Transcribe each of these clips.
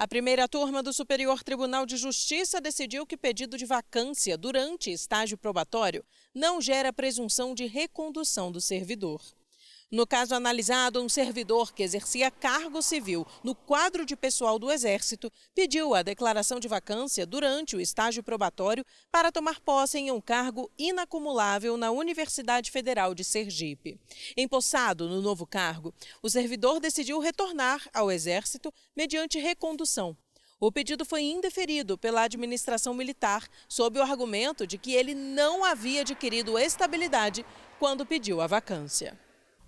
A primeira turma do Superior Tribunal de Justiça decidiu que pedido de vacância durante estágio probatório não gera presunção de recondução do servidor. No caso analisado, um servidor que exercia cargo civil no quadro de pessoal do Exército pediu a declaração de vacância durante o estágio probatório para tomar posse em um cargo inacumulável na Universidade Federal de Sergipe. Empossado no novo cargo, o servidor decidiu retornar ao Exército mediante recondução. O pedido foi indeferido pela administração militar, sob o argumento de que ele não havia adquirido estabilidade quando pediu a vacância.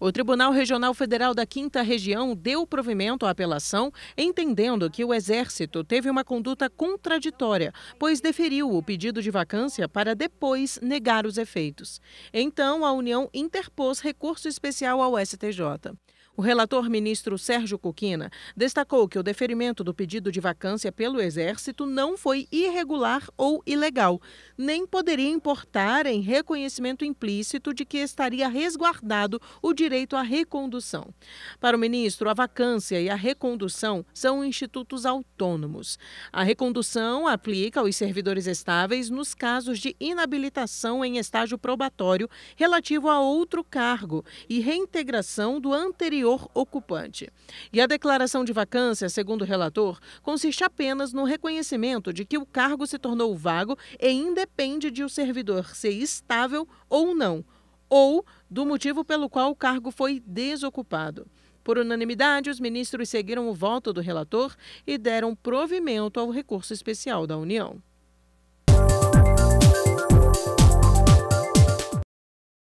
O Tribunal Regional Federal da Quinta Região deu provimento à apelação, entendendo que o Exército teve uma conduta contraditória, pois deferiu o pedido de vacância para depois negar os efeitos. Então, a União interpôs recurso especial ao STJ. O relator ministro Sérgio Coquina destacou que o deferimento do pedido de vacância pelo Exército não foi irregular ou ilegal, nem poderia importar em reconhecimento implícito de que estaria resguardado o direito à recondução. Para o ministro, a vacância e a recondução são institutos autônomos. A recondução aplica aos servidores estáveis nos casos de inabilitação em estágio probatório relativo a outro cargo e reintegração do anterior anterior ocupante. E a declaração de vacância, segundo o relator, consiste apenas no reconhecimento de que o cargo se tornou vago e independe de o servidor ser estável ou não, ou do motivo pelo qual o cargo foi desocupado. Por unanimidade, os ministros seguiram o voto do relator e deram provimento ao recurso especial da União.